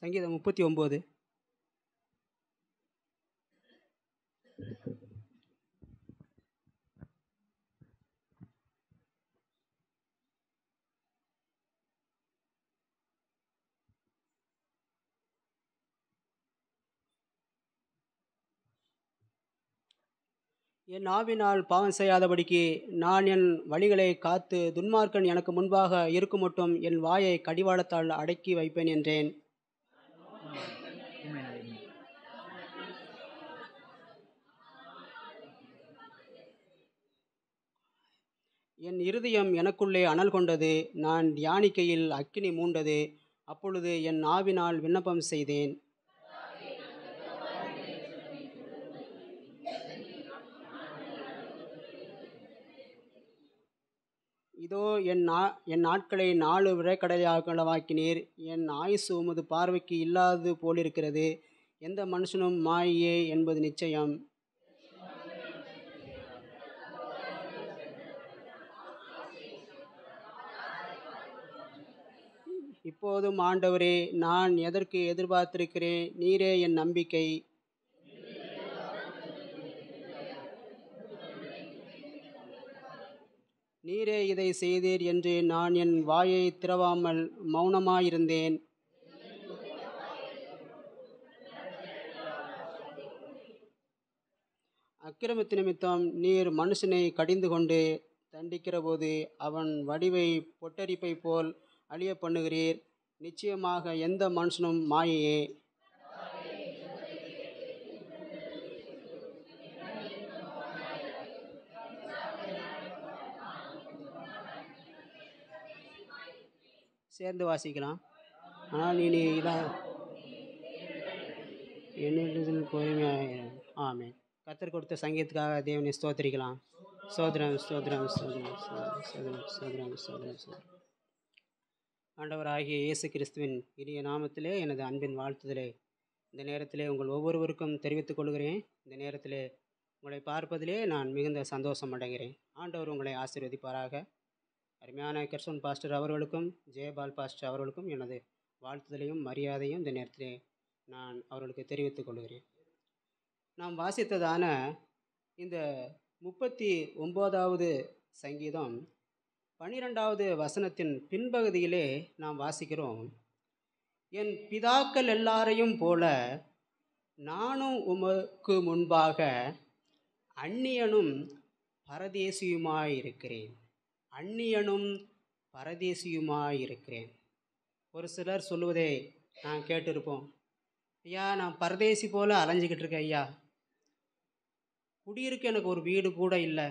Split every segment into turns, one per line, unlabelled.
சங்கீதம் முப்பத்தி ஒம்பது என் ஆவினால் பாவம் செய்யாதபடிக்கு நான் என் வழிகளை காத்து துன்மார்க்கன் எனக்கு முன்பாக இருக்கும் மட்டும் என் வாயை கடிவாளத்தால் அடக்கி வைப்பேன் என்றேன் என் இருதயம் எனக்குள்ளே அனல் கொண்டது நான் தியானிக்கையில் அக்கினி மூண்டது அப்பொழுது என் ஆவினால் விண்ணப்பம் செய்தேன் இதோ என் நா என் நாட்களை நாலு விரைக்கடலாக்களவாக்கினீர் என் ஆயுசு உமது பார்வைக்கு இல்லாது போலிருக்கிறது எந்த மனுஷனும் மாயே என்பது நிச்சயம் இப்போதும் ஆண்டவரே நான் எதற்கு எதிர்பார்த்திருக்கிறேன் நீரே என் நம்பிக்கை நீரே இதை செய்தீர் என்று நான் என் வாயை திறவாமல் மௌனமாயிருந்தேன் அக்கிரமத்து நிமித்தம் நீர் மனுஷனை கடிந்து கொண்டு தண்டிக்கிறபோது அவன் வடிவை பொட்டரிப்பை போல் அழிய பண்ணுகிறீர் நிச்சயமாக எந்த மனுஷனும் மாயையே சேர்ந்து வாசிக்கலாம் ஆனால் இனி இதான் இதாக என்னிடத்தில் பொறுமையாக ஆமே கத்தர் கொடுத்த சங்கீத்துக்காக தேவனை ஸ்தோத்திரிக்கலாம் சோதரம் சோதரம் சோதரம் சோதரம் சோதரம் சோதரம் சோதரம் ஆகிய இயேசு கிறிஸ்துவின் இனிய நாமத்திலே எனது அன்பின் வாழ்த்துதலே இந்த நேரத்திலே உங்கள் ஒவ்வொருவருக்கும் தெரிவித்துக் கொள்கிறேன் இந்த நேரத்திலே உங்களை பார்ப்பதிலே நான் மிகுந்த சந்தோஷம் அடைகிறேன் ஆண்டவர் உங்களை ஆசீர்வதிப்பாராக அருமையான கிருஷ்ணன் பாஸ்டர் அவர்களுக்கும் ஜெயபால் பாஸ்டர் அவர்களுக்கும் எனது வாழ்த்துதலையும் மரியாதையும் இந்த நேரத்தில் நான் அவர்களுக்கு தெரிவித்துக் கொள்கிறேன் நாம் வாசித்ததான இந்த முப்பத்தி ஒம்போதாவது சங்கீதம் பனிரெண்டாவது வசனத்தின் பின்பகுதியிலே நாம் வாசிக்கிறோம் என் பிதாக்கள் எல்லாரையும் போல நானும் உமக்கு முன்பாக அந்நியனும் பரதேசியுமாயிருக்கிறேன் அந்நியனும் பரதேசியுமாக இருக்கிறேன் ஒரு சிலர் சொல்லுவதை நான் கேட்டிருப்போம் ஐயா நான் பரதேசி போல் அலைஞ்சிக்கிட்டு இருக்கேன் ஐயா குடியிருக்க எனக்கு ஒரு வீடு கூட இல்லை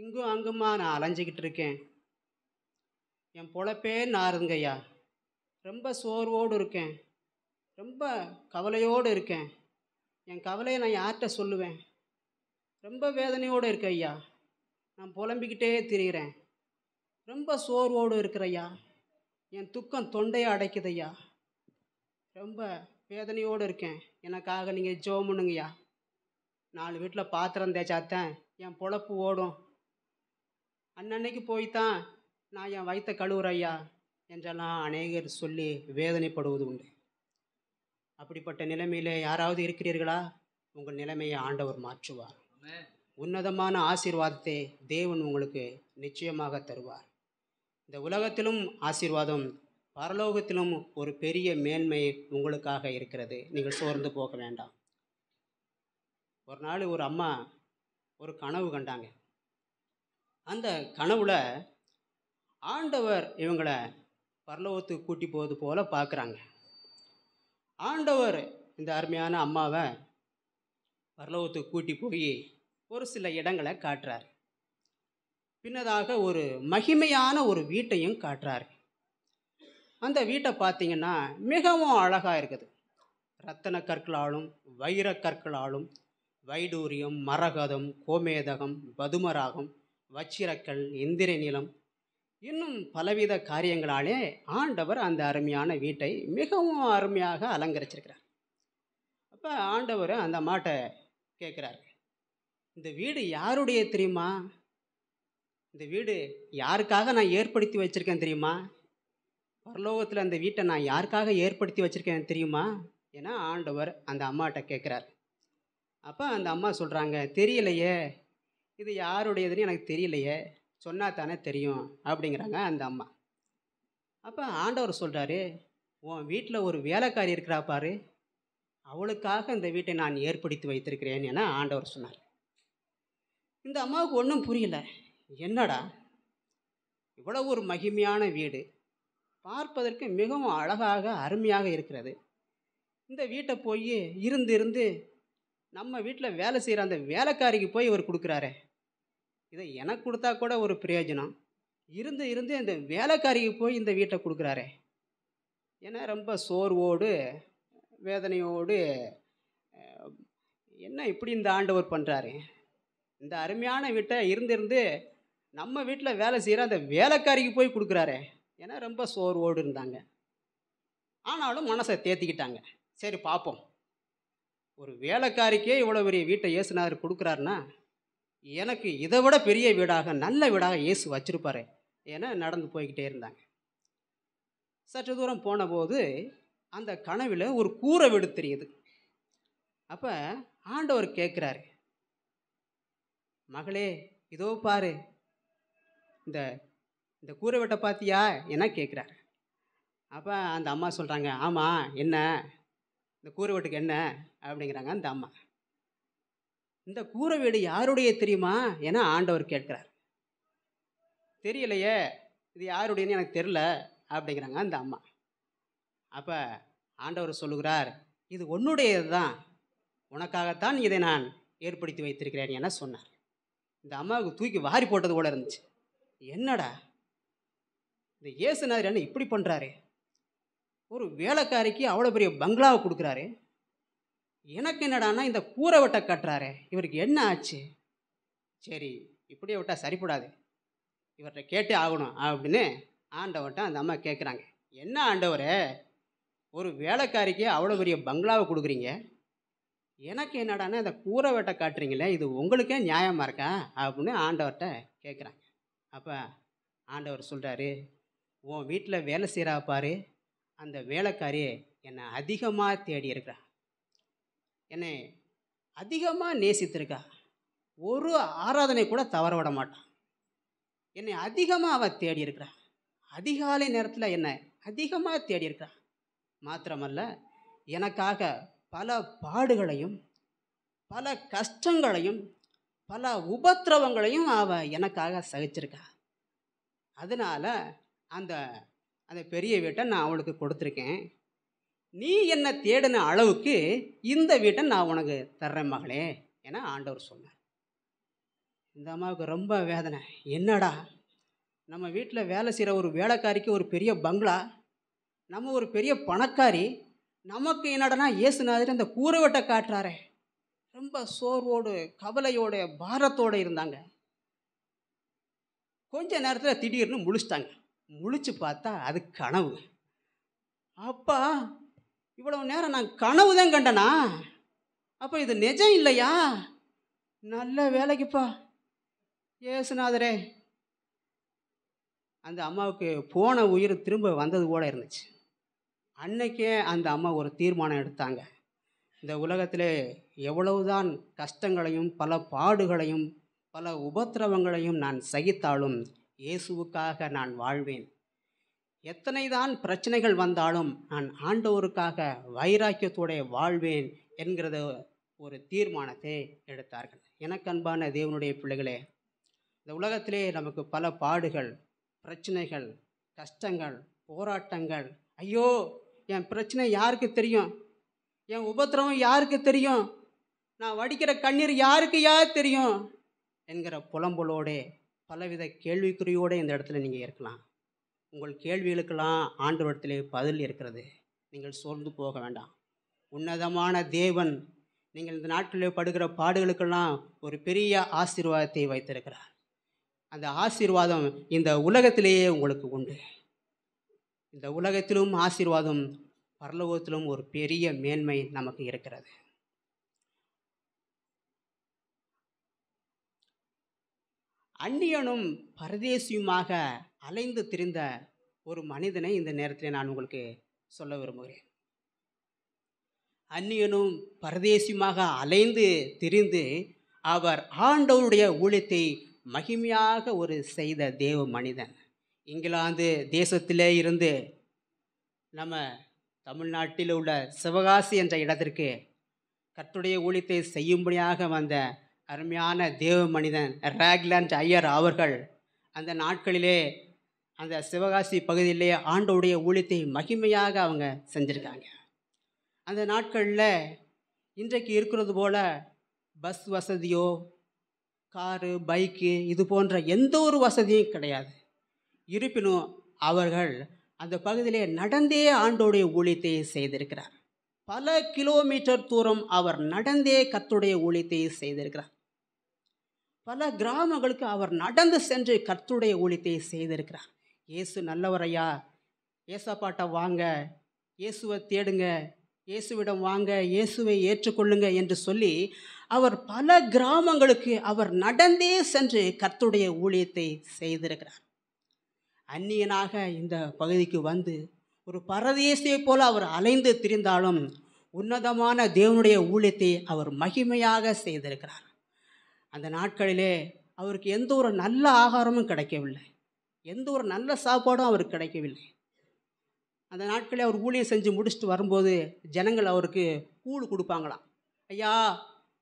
இங்கும் அங்குமா நான் அலைஞ்சிக்கிட்டு இருக்கேன் என் பொழப்பே நாருங்க ஐயா ரொம்ப சோர்வோடு இருக்கேன் ரொம்ப கவலையோடு இருக்கேன் என் கவலையை நான் யார்கிட்ட சொல்லுவேன் ரொம்ப வேதனையோடு இருக்கேன் ஐயா நான் புலம்பிக்கிட்டே திரிகிறேன் ரொம்ப சோர்வோடு இருக்கிறையா என் துக்கம் தொண்டையை அடைக்குதையா ரொம்ப வேதனையோடு இருக்கேன் எனக்காக நீங்கள் ஜோம் பண்ணுங்கய்யா நாலு வீட்டில் பாத்திரம் தேய்ச்சாத்தேன் என் பொழப்பு ஓடும் அன்னன்னைக்கு போய்தான் நான் என் வயிற்ற கழுவுறையா என்றெல்லாம் அநேகர் சொல்லி வேதனைப்படுவது உண்டு அப்படிப்பட்ட நிலைமையில் யாராவது இருக்கிறீர்களா உங்கள் நிலைமையை ஆண்டவர் மாற்றுவார் உன்னதமான ஆசீர்வாதத்தை தேவன் உங்களுக்கு நிச்சயமாக தருவார் இந்த உலகத்திலும் ஆசீர்வாதம் பரலோகத்திலும் ஒரு பெரிய மேன்மை உங்களுக்காக இருக்கிறது நீங்கள் சோர்ந்து போக வேண்டாம் ஒரு நாள் ஒரு அம்மா ஒரு கனவு கண்டாங்க அந்த கனவுல ஆண்டவர் இவங்களை பரலோகத்துக்கு கூட்டி போவது போல பார்க்குறாங்க ஆண்டவர் இந்த அருமையான அம்மாவை பரலோகத்துக்கு கூட்டி போய் ஒரு சில இடங்களை காட்டுறார் பின்னதாக ஒரு மகிமையான ஒரு வீட்டையும் காட்டுறாரு அந்த வீட்டை பார்த்தீங்கன்னா மிகவும் அழகாக இருக்குது ரத்தன கற்களாலும் வைர கற்களாலும் வைடூரியம் மரகதம் கோமேதகம் பதுமராகம் வச்சிரக்கல் இந்திர நிலம் இன்னும் பலவித காரியங்களாலே ஆண்டவர் அந்த அருமையான வீட்டை மிகவும் அருமையாக அலங்கரிச்சிருக்கிறார் அப்போ ஆண்டவர் அந்த மாட்டை கேட்குறாரு இந்த வீடு யாருடைய தெரியுமா இந்த வீடு யாருக்காக நான் ஏற்படுத்தி வச்சுருக்கேன் தெரியுமா பரலோகத்தில் அந்த வீட்டை நான் யாருக்காக ஏற்படுத்தி வச்சுருக்கேன் தெரியுமா ஏன்னா ஆண்டவர் அந்த அம்மாட்ட கேட்குறார் அப்போ அந்த அம்மா சொல்கிறாங்க தெரியலையே இது யாருடையதுன்னு எனக்கு தெரியலையே சொன்னால் தானே தெரியும் அப்படிங்கிறாங்க அந்த அம்மா அப்போ ஆண்டவர் சொல்கிறாரு உன் வீட்டில் ஒரு வேலைக்காரி இருக்கிறா பாரு அவளுக்காக இந்த வீட்டை நான் ஏற்படுத்தி வைத்திருக்கிறேன் என ஆண்டவர் சொன்னார் இந்த அம்மாவுக்கு ஒன்றும் புரியலை என்னடா இவ்வளவு ஒரு மகிமையான வீடு பார்ப்பதற்கு மிகவும் அழகாக அருமையாக இருக்கிறது இந்த வீட்டை போய் இருந்து இருந்து நம்ம வீட்டில் வேலை செய்கிற அந்த வேலைக்காரிக்கு போய் இவர் கொடுக்குறாரே இதை எனக்கு கொடுத்தா கூட ஒரு பிரயோஜனம் இருந்து இருந்து இந்த வேலைக்காரிக்கு போய் இந்த வீட்டை கொடுக்குறாரே ஏன்னா ரொம்ப சோர்வோடு வேதனையோடு என்ன இப்படி இந்த ஆண்டவர் பண்ணுறாரு இந்த அருமையான வீட்டை இருந்திருந்து நம்ம வீட்டில் வேலை செய்கிற அந்த வேலைக்காரிக்கு போய் கொடுக்குறாரே ஏன்னா ரொம்ப சோர்வோடு இருந்தாங்க ஆனாலும் மனசை தேத்திக்கிட்டாங்க சரி பார்ப்போம் ஒரு வேலைக்காரிக்கே இவ்வளோ பெரிய வீட்டை இயேசுனார் கொடுக்குறாருன்னா எனக்கு இதை விட பெரிய வீடாக நல்ல வீடாக இயேசு வச்சுருப்பாரு என நடந்து போய்கிட்டே இருந்தாங்க சற்று தூரம் போனபோது அந்த கனவில் ஒரு கூரை வீடு தெரியுது அப்போ ஆண்டவர் கேட்குறாரு மகளே இதோ பாரு இந்த இந்த கூரை வெட்டை பார்த்தியா என்ன கேட்குறாரு அப்போ அந்த அம்மா சொல்கிறாங்க ஆமாம் என்ன இந்த கூரை வீட்டுக்கு என்ன அப்படிங்கிறாங்க அந்த அம்மா இந்த கூரை வீடு யாருடைய தெரியுமா என ஆண்டவர் கேட்குறார் தெரியலையே இது யாருடையன்னு எனக்கு தெரில அப்படிங்கிறாங்க அந்த அம்மா அப்போ ஆண்டவர் சொல்லுகிறார் இது உன்னுடையது தான் உனக்காகத்தான் இதை நான் ஏற்படுத்தி வைத்திருக்கிறேன் என சொன்னார் இந்த அம்மாவுக்கு தூக்கி வாரி போட்டது கூட இருந்துச்சு என்னடா இந்த இயேசுநாதர் என்ன இப்படி பண்ணுறாரு ஒரு வேலைக்காரிக்கு அவ்வளோ பெரிய பங்களாவை கொடுக்குறாரு எனக்கு என்னடானா இந்த கூரை வட்டை கட்டுறாரு இவருக்கு என்ன ஆச்சு சரி இப்படியே விட்டால் சரிப்படாது இவர்கிட்ட கேட்டே ஆகணும் அப்படின்னு ஆண்டவர்கிட்ட அந்த அம்மா கேட்குறாங்க என்ன ஆண்டவர் ஒரு வேலைக்காரிக்கு அவ்வளோ பெரிய பங்களாவை கொடுக்குறீங்க எனக்கு என்னடானா இந்த கூரை வேட்டை காட்டுறீங்களே இது உங்களுக்கே நியாயமாக இருக்கா அப்படின்னு ஆண்டவர்கிட்ட கேட்குறாங்க அப்போ ஆண்டவர் சொல்கிறாரு உன் வீட்டில் வேலை செய்கிறா பாரு அந்த வேலைக்காரி என்னை அதிகமாக தேடி இருக்கிறா என்னை அதிகமாக நேசித்திருக்கா ஒரு ஆராதனை கூட தவற விட மாட்டான் என்னை அதிகமாக அவள் தேடி இருக்கிறா அதிகாலை நேரத்தில் என்னை அதிகமாக தேடி இருக்கிறா மாத்திரமல்ல எனக்காக பல பாடுகளையும் பல கஷ்டங்களையும் பல உபத்திரவங்களையும் அவள் எனக்காக சகிச்சிருக்கா அதனால் அந்த அந்த பெரிய வீட்டை நான் அவளுக்கு கொடுத்துருக்கேன் நீ என்னை தேடின அளவுக்கு இந்த வீட்டை நான் உனக்கு தர்றேன் மகளே என ஆண்டவர் சொன்னார் இந்த அம்மாவுக்கு ரொம்ப வேதனை என்னடா நம்ம வீட்டில் வேலை செய்கிற ஒரு வேலைக்காரிக்கு ஒரு பெரிய பங்களா நம்ம ஒரு பெரிய பணக்காரி நமக்கு என்னடனா இயேசுநாதர் அந்த கூரை வெட்டை காட்டுறாரே ரொம்ப சோர்வோடு கவலையோட பாரத்தோடு இருந்தாங்க கொஞ்ச நேரத்தில் திடீர்னு முழிச்சிட்டாங்க முழிச்சு பார்த்தா அது கனவு அப்பா இவ்வளவு நேரம் நான் கனவு தான் கண்டனா அப்போ இது நிஜம் இல்லையா நல்ல வேலைக்குப்பா ஏசுநாதரே அந்த அம்மாவுக்கு போன உயிர் திரும்ப வந்தது கூட இருந்துச்சு அன்னைக்கே அந்த அம்மா ஒரு தீர்மானம் எடுத்தாங்க இந்த உலகத்திலே எவ்வளவுதான் கஷ்டங்களையும் பல பாடுகளையும் பல உபத்திரவங்களையும் நான் சகித்தாலும் இயேசுவுக்காக நான் வாழ்வேன் எத்தனை தான் பிரச்சனைகள் வந்தாலும் நான் ஆண்டவருக்காக வைராக்கியத்தோடைய வாழ்வேன் என்கிறத ஒரு தீர்மானத்தை எடுத்தார்கள் எனக்கு அன்பான தேவனுடைய பிள்ளைகளே இந்த உலகத்திலே நமக்கு பல பாடுகள் பிரச்சனைகள் கஷ்டங்கள் போராட்டங்கள் ஐயோ என் பிரச்சனை யாருக்கு தெரியும் என் உபத்திரவம் யாருக்கு தெரியும் நான் வடிக்கிற கண்ணீர் யாருக்கு யார் தெரியும் என்கிற புலம்பலோடே பலவித கேள்விக்குறியோடு இந்த இடத்துல நீங்கள் இருக்கலாம் உங்கள் கேள்விகளுக்கெல்லாம் ஆண்டவரத்திலே பதில் இருக்கிறது நீங்கள் சோர்ந்து போக வேண்டாம் உன்னதமான தேவன் நீங்கள் இந்த நாட்களில் படுகிற பாடுகளுக்கெல்லாம் ஒரு பெரிய ஆசீர்வாதத்தை வைத்திருக்கிறார் அந்த ஆசீர்வாதம் இந்த உலகத்திலேயே உங்களுக்கு உண்டு இந்த உலகத்திலும் ஆசீர்வாதம் பரலோகத்திலும் ஒரு பெரிய மேன்மை நமக்கு இருக்கிறது அந்நியனும் பரதேசியுமாக அலைந்து திரிந்த ஒரு மனிதனை இந்த நேரத்தில் நான் உங்களுக்கு சொல்ல விரும்புகிறேன் அந்நியனும் பரதேசியுமாக அலைந்து திரிந்து அவர் ஆண்டவருடைய ஊழியத்தை மகிமையாக ஒரு செய்த தேவ மனிதன் இங்கிலாந்து தேசத்திலே இருந்து நம்ம தமிழ்நாட்டில் உள்ள சிவகாசி என்ற இடத்திற்கு கத்துடைய ஊழியத்தை செய்யும்படியாக வந்த அருமையான தேவ மனிதன் ராக்லாண்ட் ஐயர் அவர்கள் அந்த நாட்களிலே அந்த சிவகாசி பகுதியிலே ஆண்டோடைய ஊழியத்தை மகிமையாக அவங்க செஞ்சுருக்காங்க அந்த நாட்களில் இன்றைக்கு இருக்கிறது போல் பஸ் வசதியோ காரு பைக்கு இது போன்ற எந்த ஒரு வசதியும் கிடையாது இருப்பினும் அவர்கள் அந்த பகுதியிலே நடந்தே ஆண்டோடைய ஊழியத்தை செய்திருக்கிறார் பல கிலோமீட்டர் தூரம் அவர் நடந்தே கத்துடைய ஊழியத்தை செய்திருக்கிறார் பல கிராமங்களுக்கு அவர் நடந்து சென்று கர்த்துடைய ஊழியத்தை செய்திருக்கிறார் இயேசு நல்லவரையா ஏசப்பாட்டை வாங்க இயேசுவை தேடுங்க இயேசுவிடம் வாங்க இயேசுவை ஏற்றுக்கொள்ளுங்க என்று சொல்லி அவர் பல கிராமங்களுக்கு அவர் நடந்தே சென்று கர்த்துடைய ஊழியத்தை செய்திருக்கிறார் அந்நியனாக இந்த பகுதிக்கு வந்து ஒரு பரதேசியை போல அவர் அலைந்து திரிந்தாலும் உன்னதமான தேவனுடைய ஊழியத்தை அவர் மகிமையாக செய்திருக்கிறார் அந்த நாட்களிலே அவருக்கு எந்த ஒரு நல்ல ஆகாரமும் கிடைக்கவில்லை எந்த ஒரு நல்ல சாப்பாடும் அவருக்கு கிடைக்கவில்லை அந்த நாட்களில் அவர் ஊழியம் செஞ்சு முடிச்சுட்டு வரும்போது ஜனங்கள் அவருக்கு கூழ் கொடுப்பாங்களாம் ஐயா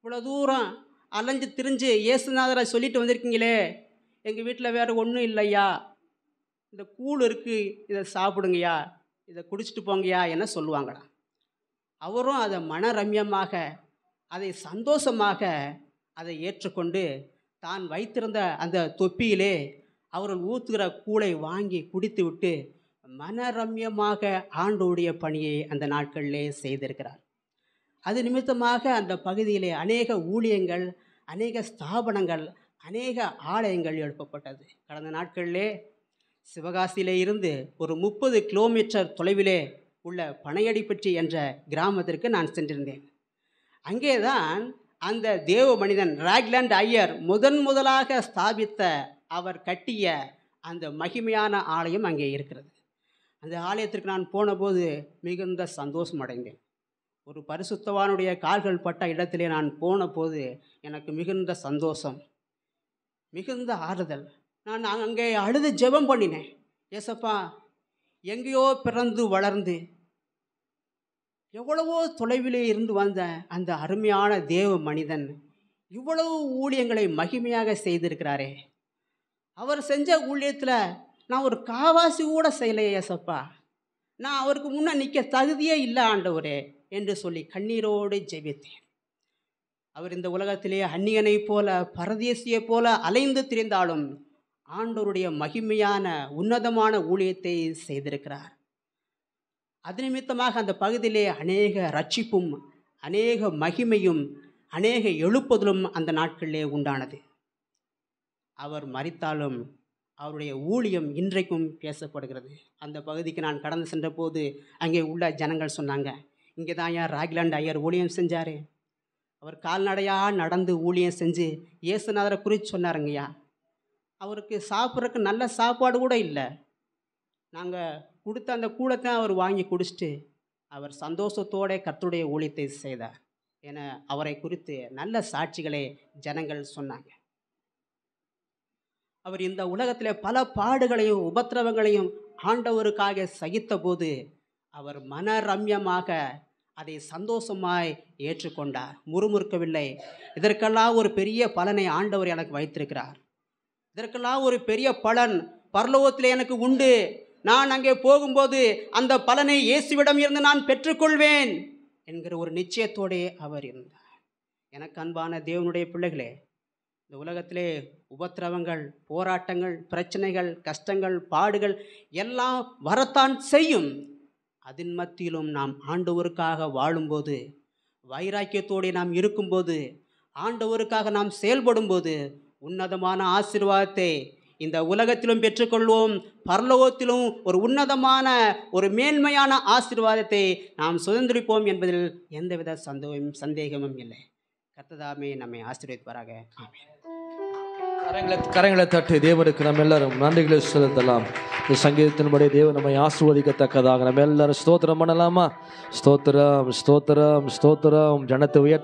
இவ்வளோ தூரம் அலைஞ்சு திரிஞ்சு இயேசுநாதராஜ் சொல்லிட்டு வந்திருக்கீங்களே எங்கள் வீட்டில் வேறு ஒன்றும் இல்லையா இந்த கூழ் இருக்குது இதை சாப்பிடுங்கய்யா இதை குடிச்சிட்டு போங்கய்யா என சொல்லுவாங்களாம் அவரும் அதை மனரம்யமாக அதை சந்தோஷமாக அதை ஏற்றுக்கொண்டு தான் வைத்திருந்த அந்த தொப்பியிலே அவர்கள் ஊத்துகிற கூளை வாங்கி குடித்துவிட்டு மனரம்யமாக ஆண்டோடைய பணியை அந்த நாட்களிலே செய்திருக்கிறார் அது நிமித்தமாக அந்த பகுதியிலே அநேக ஊழியங்கள் அநேக ஸ்தாபனங்கள் அநேக ஆலயங்கள் எழுப்பப்பட்டது கடந்த நாட்களிலே சிவகாசியிலே இருந்து ஒரு முப்பது கிலோமீட்டர் தொலைவிலே உள்ள பனையடிப்பற்றி என்ற கிராமத்திற்கு நான் சென்றிருந்தேன் அங்கே தான் அந்த தேவ மனிதன் ராக்லாண்ட் ஐயர் முதன் முதலாக ஸ்தாபித்த அவர் கட்டிய அந்த மகிமையான ஆலயம் அங்கே இருக்கிறது அந்த ஆலயத்திற்கு நான் போனபோது மிகுந்த சந்தோஷம் அடைந்தேன் ஒரு பரிசுத்தவானுடைய கால்கள் பட்ட இடத்திலே நான் போன போது எனக்கு மிகுந்த சந்தோஷம் மிகுந்த ஆறுதல் நான் அங்கே அழுது ஜெபம் பண்ணினேன் ஏசப்பா எங்கேயோ பிறந்து வளர்ந்து எவ்வளவோ தொலைவிலே இருந்து வந்த அந்த அருமையான தேவ மனிதன் இவ்வளவு ஊழியங்களை மகிமையாக செய்திருக்கிறாரே அவர் செஞ்ச ஊழியத்தில் நான் ஒரு காவாசி கூட செய்யலையே சப்பா நான் அவருக்கு முன்னே நிற்க தகுதியே இல்லை ஆண்டவரே என்று சொல்லி கண்ணீரோடு ஜெபித்தேன் அவர் இந்த உலகத்திலே அந்நியனை போல பரதேசியை போல அலைந்து திரிந்தாலும் ஆண்டோருடைய மகிமையான உன்னதமான ஊழியத்தை செய்திருக்கிறார் அது நிமித்தமாக அந்த பகுதியிலே அநேக ரட்சிப்பும் அநேக மகிமையும் அநேக எழுப்புதலும் அந்த நாட்களிலே உண்டானது அவர் மறித்தாலும் அவருடைய ஊழியம் இன்றைக்கும் பேசப்படுகிறது அந்த பகுதிக்கு நான் கடந்து சென்ற போது அங்கே உள்ள ஜனங்கள் சொன்னாங்க இங்கே தான் யார் ராகிலாண்ட் ஐயர் ஊழியம் செஞ்சார் அவர் கால்நடையாக நடந்து ஊழியம் செஞ்சு இயேசுநாதரை குறித்து சொன்னாருங்கய்யா அவருக்கு சாப்பிட்றதுக்கு நல்ல சாப்பாடு கூட இல்லை நாங்கள் கொடுத்த அந்த கூலத்தை அவர் வாங்கி குடிச்சிட்டு அவர் சந்தோஷத்தோட கத்துடைய ஊழியத்தை செய்தார் என அவரை குறித்து நல்ல சாட்சிகளை ஜனங்கள் சொன்னாங்க அவர் இந்த உலகத்தில் பல பாடுகளையும் உபத்திரவங்களையும் ஆண்டவருக்காக சகித்த போது அவர் மனரம்யமாக அதை சந்தோஷமாய் ஏற்றுக்கொண்டார் முறுமுறுக்கவில்லை இதற்கெல்லாம் ஒரு பெரிய பலனை ஆண்டவர் எனக்கு வைத்திருக்கிறார் இதற்கெல்லாம் ஒரு பெரிய பலன் பரலோகத்தில் எனக்கு உண்டு நான் அங்கே போகும்போது அந்த பலனை இயேசுவிடம் இருந்து நான் பெற்றுக்கொள்வேன் என்கிற ஒரு நிச்சயத்தோடே அவர் இருந்தார் எனக்கு அன்பான தேவனுடைய பிள்ளைகளே இந்த உலகத்திலே உபத்திரவங்கள் போராட்டங்கள் பிரச்சனைகள் கஷ்டங்கள் பாடுகள் எல்லாம் வரத்தான் செய்யும் அதன் மத்தியிலும் நாம் ஆண்டவருக்காக வாழும்போது வைராக்கியத்தோடு நாம் இருக்கும்போது ஆண்டவருக்காக நாம் செயல்படும்போது உன்னதமான ஆசிர்வாதத்தை இந்த உலகத்திலும் பெற்றுக்கொள்வோம் பரலோகத்திலும் ஒரு உன்னதமான ஒரு மேன்மையான ஆசீர்வாதத்தை நாம் சுதந்திரிப்போம் என்பதில் எந்தவித சந்தோகம் சந்தேகமும் இல்லை கத்ததாமே நம்மை ஆசீர்வதிப்பாராக கரங்களை கரங்களை தட்டு தேவனுக்கு நம்ம எல்லாரும் நன்றிகளை செலுத்தலாம் இந்த சங்கீதத்தின்படி தேவன் நம்மை ஆசிர்வதிக்கத்தக்கதாக நம்ம எல்லாரும் ஸ்தோத்திரம் பண்ணலாமா ஸ்தோத்திரம் ஸ்தோத்திரம் ஸ்தோத்திரம் ஜனத்தை உயர்த்த